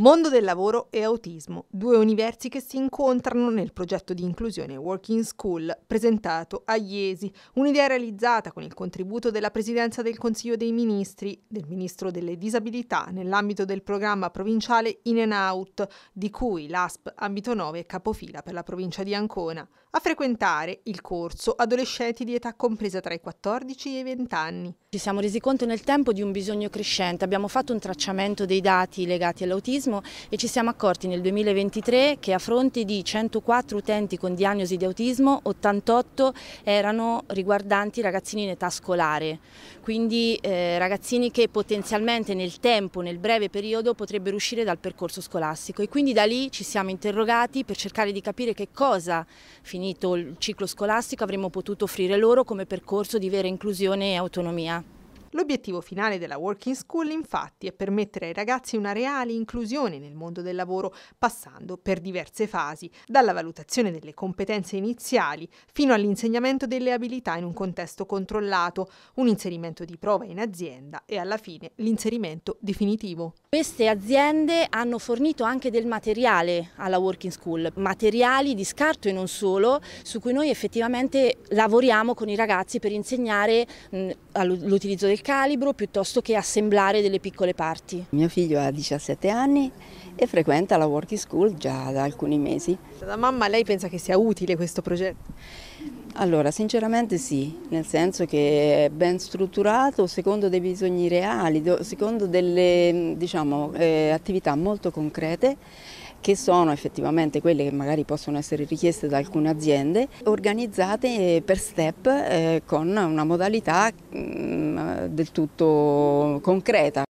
Mondo del lavoro e autismo, due universi che si incontrano nel progetto di inclusione Working School presentato a Iesi, un'idea realizzata con il contributo della Presidenza del Consiglio dei Ministri, del Ministro delle Disabilità nell'ambito del programma provinciale In and Out, di cui l'ASP Ambito 9 è capofila per la provincia di Ancona, a frequentare il corso adolescenti di età compresa tra i 14 e i 20 anni. Ci siamo resi conto nel tempo di un bisogno crescente, abbiamo fatto un tracciamento dei dati legati all'autismo autismo e ci siamo accorti nel 2023 che a fronte di 104 utenti con diagnosi di autismo 88 erano riguardanti ragazzini in età scolare, quindi eh, ragazzini che potenzialmente nel tempo, nel breve periodo potrebbero uscire dal percorso scolastico e quindi da lì ci siamo interrogati per cercare di capire che cosa, finito il ciclo scolastico, avremmo potuto offrire loro come percorso di vera inclusione e autonomia. L'obiettivo finale della Working School infatti è permettere ai ragazzi una reale inclusione nel mondo del lavoro passando per diverse fasi, dalla valutazione delle competenze iniziali fino all'insegnamento delle abilità in un contesto controllato, un inserimento di prova in azienda e alla fine l'inserimento definitivo. Queste aziende hanno fornito anche del materiale alla Working School, materiali di scarto e non solo, su cui noi effettivamente lavoriamo con i ragazzi per insegnare l'utilizzo del del calibro piuttosto che assemblare delle piccole parti. Mio figlio ha 17 anni e frequenta la Working School già da alcuni mesi. Da mamma lei pensa che sia utile questo progetto? Allora, sinceramente sì, nel senso che è ben strutturato secondo dei bisogni reali, secondo delle diciamo, eh, attività molto concrete che sono effettivamente quelle che magari possono essere richieste da alcune aziende, organizzate eh, per step eh, con una modalità mh, mm, del tutto concreta.